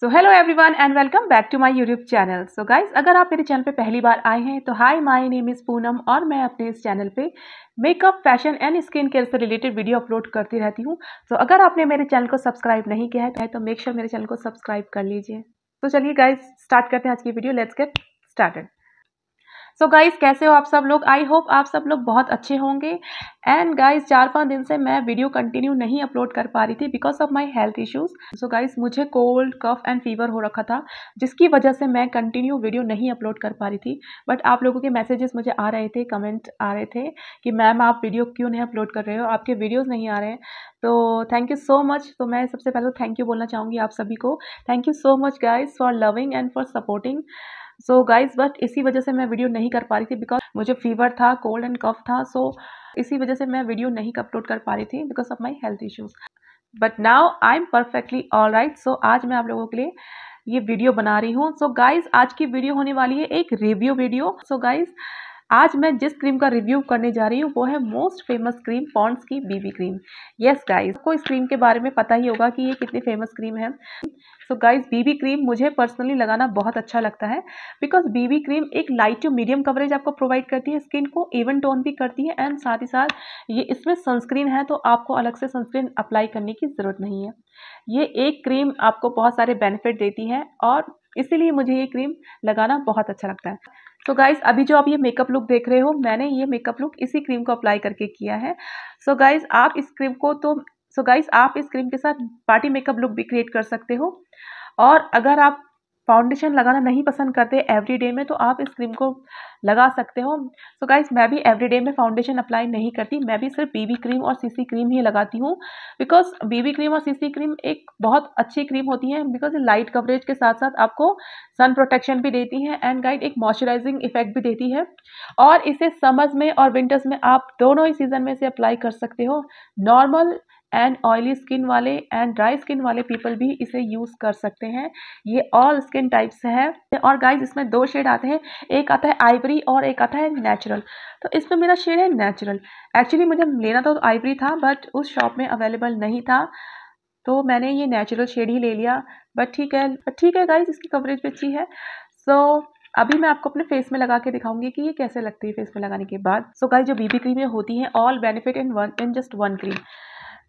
so hello everyone and welcome back to my YouTube channel so guys अगर आप मेरे channel पे पहली बार आए हैं तो hi my name is Poonam और मैं अपने इस चैनल पे makeup fashion and skin care से रिलेटेड वीडियो अपलोड करती रहती हूँ सो so, अगर आपने मेरे चैनल को सब्सक्राइब नहीं किया है तो मेक श्योर तो sure मेरे चैनल को सब्सक्राइब कर लीजिए तो चलिए गाइज स्टार्ट करते हैं आज की video let's get started so so guys कैसे हो आप सब लोग आई होप आप सब लोग बहुत अच्छे होंगे एंड गाइज चार पाँच दिन से मैं वीडियो कंटिन्यू नहीं अपलोड कर पा रही थी because of my health issues so guys मुझे कोल्ड कफ एंड फीवर हो रखा था जिसकी वजह से मैं कंटिन्यू वीडियो नहीं अपलोड कर पा रही थी बट आप लोगों के मैसेजेस मुझे आ रहे थे कमेंट आ रहे थे कि मैम आप वीडियो क्यों नहीं अपलोड कर रहे हो आपके वीडियोज़ नहीं आ रहे हैं तो थैंक यू सो मच तो मैं सबसे पहले थैंक तो यू बोलना चाहूँगी आप सभी को thank you so much guys for loving and for supporting so guys but इसी वजह से मैं वीडियो नहीं कर पा रही थी बिकॉज मुझे फीवर था कोल्ड एंड कफ था सो so, इसी वजह से मैं वीडियो नहीं अपलोड कर पा रही थी because of my health issues but now I am perfectly all right so आज मैं आप लोगों के लिए ये वीडियो बना रही हूँ सो गाइज आज की वीडियो होने वाली है एक review video so so guys आज मैं जिस क्रीम का रिव्यू करने जा रही हूँ वो है मोस्ट फेमस क्रीम पॉन्ड्स की बीबी क्रीम यस गाइस आपको इस क्रीम के बारे में पता ही होगा कि ये कितनी फेमस क्रीम है सो गाइस बीबी क्रीम मुझे पर्सनली लगाना बहुत अच्छा लगता है बिकॉज बीबी क्रीम एक लाइट टू मीडियम कवरेज आपको प्रोवाइड करती है स्किन को इवन टोन भी करती है एंड साथ ही साथ ये इसमें सनस्क्रीन है तो आपको अलग से सनस्क्रीन अप्लाई करने की ज़रूरत नहीं है ये एक क्रीम आपको बहुत सारे बेनिफिट देती है और इसीलिए मुझे ये क्रीम लगाना बहुत अच्छा लगता है तो गाइज़ अभी जो आप ये मेकअप लुक देख रहे हो मैंने ये मेकअप लुक इसी क्रीम को अप्लाई करके किया है सो so गाइज़ आप इस क्रीम को तो सो so गाइज़ आप इस क्रीम के साथ पार्टी मेकअप लुक भी क्रिएट कर सकते हो और अगर आप फाउंडेशन लगाना नहीं पसंद करते एवरीडे में तो आप इस क्रीम को लगा सकते हो सो so गाइज मैं भी एवरीडे में फाउंडेशन अप्लाई नहीं करती मैं भी सिर्फ बीबी क्रीम और सीसी क्रीम ही लगाती हूँ बिकॉज बीबी क्रीम और सीसी क्रीम एक बहुत अच्छी क्रीम होती है बिकॉज लाइट कवरेज के साथ साथ आपको सन प्रोटेक्शन भी देती है एंड गाइड एक मॉइस्चराइजिंग इफेक्ट भी देती है और इसे समर्स में और विंटर्स में आप दोनों ही सीजन में इसे अप्लाई कर सकते हो नॉर्मल एंड ऑयली स्किन वाले एंड ड्राई स्किन वाले पीपल भी इसे यूज़ कर सकते हैं ये ऑल स्किन टाइप्स है और गाइज इसमें दो शेड आते हैं एक आता है आइवरी और एक आता है नेचुरल तो इसमें मेरा शेड है नेचुरल एक्चुअली मुझे लेना तो आइवरी था बट उस शॉप में अवेलेबल नहीं था तो मैंने ये नेचुरल शेड ही ले लिया बट ठीक है ठीक है गाइज इसकी कवरेज भी अच्छी है सो so, अभी मैं आपको अपने फेस में लगा के दिखाऊंगी कि ये कैसे लगती है फेस में लगाने के बाद सो so, गाइज जो बीबी क्रीमें होती हैं all benefit in one in just one cream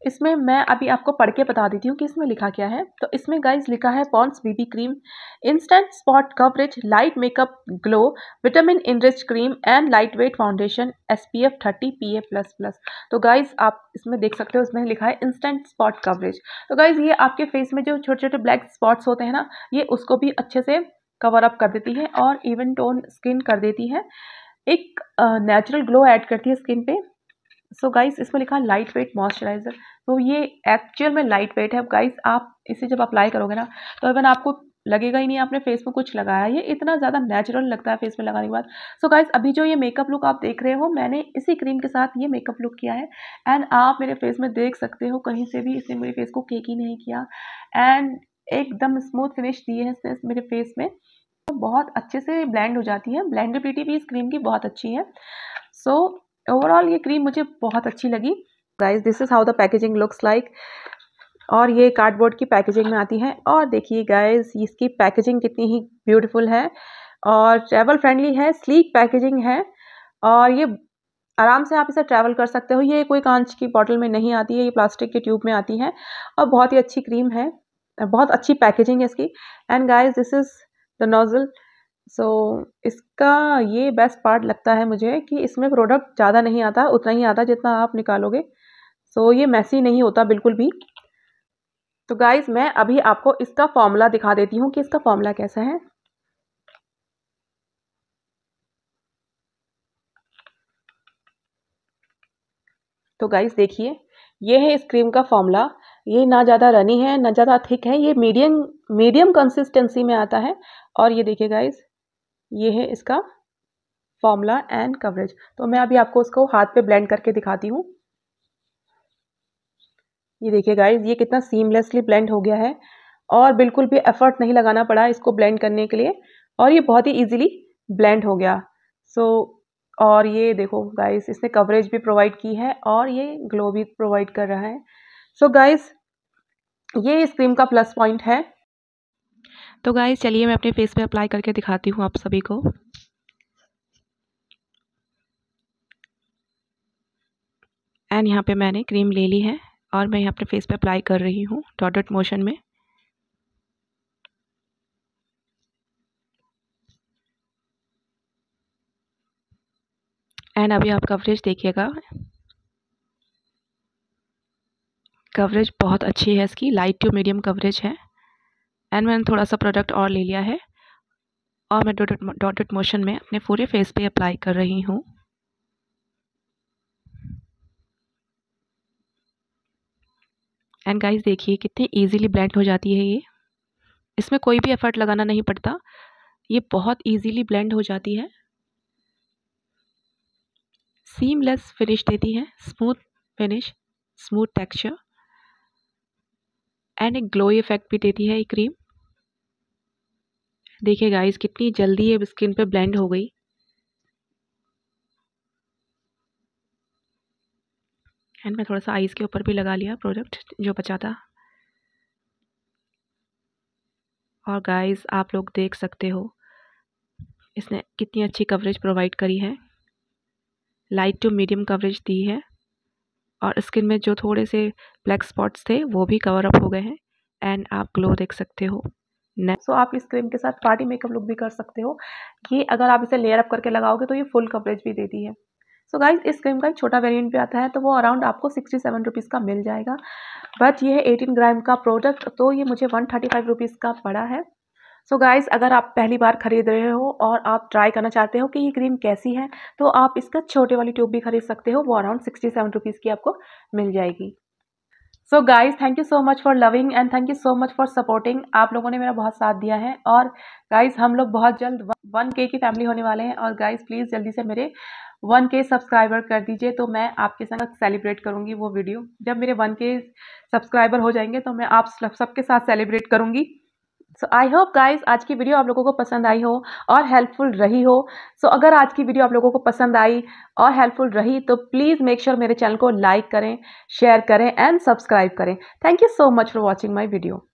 इसमें मैं अभी आपको पढ़ के बता देती हूँ कि इसमें लिखा क्या है तो इसमें गाइज लिखा है Pond's BB cream instant spot coverage light makeup glow vitamin enrich cream and lightweight foundation S P F thirty P A plus plus तो गाइज आप इसमें देख सकते हो उसमें लिखा है इंस्टेंट स्पॉट कवरेज तो गाइज ये आपके फेस में जो छोटे छोटे ब्लैक स्पॉट्स होते हैं ना ये उसको भी अच्छे से कवर अप कर देती है और इवन टोन स्किन कर देती है एक नेचुरल ग्लो ऐड करती है स्किन पे सो गाइस इसमें लिखा लाइट वेट मॉइस्चराइज़र तो ये एक्चुअल में लाइट वेट है अब गाइस आप इसे जब अप्लाई करोगे ना तो इवन आपको लगेगा ही नहीं आपने फेस में कुछ लगाया ये इतना ज़्यादा नेचुरल लगता है फेस में लगाने के बाद सो गाइस अभी जो ये मेकअप लुक आप देख रहे हो मैंने इसी क्रीम के साथ ये मेकअप लुक किया है एंड आप मेरे फेस में देख सकते हो कहीं से भी इसने मेरे फेस को केक ही नहीं किया एंड एकदम स्मूथ फिनिश दिए है इसने मेरे फेस में तो बहुत अच्छे से ब्लेंड हो जाती है ब्लेंडेबिलिटी भी इस क्रीम की बहुत अच्छी है सो so, ओवरऑल ये क्रीम मुझे बहुत अच्छी लगी guys this is how the packaging looks like और ये कार्डबोर्ड की पैकेजिंग में आती है और देखिए गाइस इसकी पैकेजिंग कितनी ही ब्यूटीफुल है और ट्रैवल फ्रेंडली है स्लीक पैकेजिंग है और ये आराम से आप इसे ट्रैवल कर सकते हो ये कोई कांच की बॉटल में नहीं आती है ये प्लास्टिक के ट्यूब में आती है और बहुत ही अच्छी क्रीम है बहुत अच्छी पैकेजिंग है इसकी and guys this is the nozzle so so, इसका ये बेस्ट पार्ट लगता है मुझे कि इसमें प्रोडक्ट ज़्यादा नहीं आता उतना ही आता जितना आप निकालोगे सो so, ये मैसी नहीं होता बिल्कुल भी तो गाइज़ मैं अभी आपको इसका फॉर्मूला दिखा देती हूँ कि इसका फॉर्मूला कैसा है तो गाइस देखिए ये है इस क्रीम का फॉर्मूला ये ना ज़्यादा रनी है ना ज़्यादा थिक है ये मीडियम मीडियम कंसिस्टेंसी में आता है और ये देखिए गाइस ये है इसका फॉर्मूला एंड कवरेज तो मैं अभी आपको उसको हाथ पे ब्लेंड करके दिखाती हूँ ये देखिए गाइज ये कितना सीमलेसली ब्लेंड हो गया है और बिल्कुल भी एफर्ट नहीं लगाना पड़ा इसको ब्लेंड करने के लिए और ये बहुत ही इजीली ब्लेंड हो गया सो so, और ये देखो गाइस इसने कवरेज भी प्रोवाइड की है और ये ग्लो भी प्रोवाइड कर रहा है सो so, गाइस ये इस क्रीम का प्लस पॉइंट है तो गाइज चलिए मैं अपने फेस पे अप्लाई करके दिखाती हूँ आप सभी को एंड यहाँ पे मैंने क्रीम ले ली है और मैं यहाँ अपने फेस पे अप्लाई कर रही हूँ डॉटेड मोशन में एंड अभी आप कवरेज देखिएगा कवरेज बहुत अच्छी है इसकी लाइट टू मीडियम कवरेज है एंड मैंने थोड़ा सा प्रोडक्ट और ले लिया है और मैं डॉटेड मोशन में अपने पूरे फेस पे अप्लाई कर रही हूँ एंड गाइस देखिए कितनी इजीली ब्लेंड हो जाती है ये इसमें कोई भी एफर्ट लगाना नहीं पड़ता ये बहुत इजीली ब्लेंड हो जाती है सीमलेस फिनिश देती है smooth finish smooth texture and एक ग्लोई इफेक्ट भी देती है ये क्रीम देखिए गाइस कितनी जल्दी ये स्किन पे ब्लेंड हो गई एंड मैं थोड़ा सा आइज़ के ऊपर भी लगा लिया प्रोडक्ट जो बचा था और गाइस आप लोग देख सकते हो इसने कितनी अच्छी कवरेज प्रोवाइड करी है लाइट टू मीडियम कवरेज दी है और स्किन में जो थोड़े से ब्लैक स्पॉट्स थे वो भी कवर अप हो गए हैं एंड आप ग्लो देख सकते हो सो so, आप इस क्रीम के साथ पार्टी मेकअप लुक भी कर सकते हो ये अगर आप इसे लेयर अप करके लगाओगे तो ये फुल कवरेज भी देती है सो so गाइज इस क्रीम का एक छोटा वेरिएंट भी आता है तो वो अराउंड आपको सिक्सटी सेवन रुपीज़ का मिल जाएगा बट ये है एटीन ग्राम का प्रोडक्ट तो ये मुझे वन थर्टी फाइव रुपीज़ का पड़ा है सो so गाइज़ अगर आप पहली बार खरीद रहे हो और आप ट्राई करना चाहते हो कि ये क्रीम कैसी है तो आप इसका छोटे वाली ट्यूब भी खरीद सकते हो वो अराउंड सिक्सटी सेवन रुपीज़ की आपको मिल जाएगी so guys thank you so much for loving and thank you so much for supporting आप लोगों ने मेरा बहुत साथ दिया है और गाइज हम लोग बहुत जल्द वन के की फैमिली होने वाले हैं और गाइज प्लीज़ जल्दी से मेरे वन के सब्सक्राइबर कर दीजिए तो मैं आपके संग सेलिब्रेट करूँगी वो वीडियो जब मेरे वन के सब्सक्राइबर हो जाएंगे तो मैं आप सबके साथ सेलिब्रेट करूँगी सो आई होप गाइज आज की वीडियो आप लोगों को पसंद आई हो और हेल्पफुल रही हो सो so, अगर आज की वीडियो आप लोगों को पसंद आई और हेल्पफुल रही तो प्लीज़ मेक श्योर मेरे चैनल को लाइक करें शेयर करें एंड सब्सक्राइब करें thank you so much for watching my video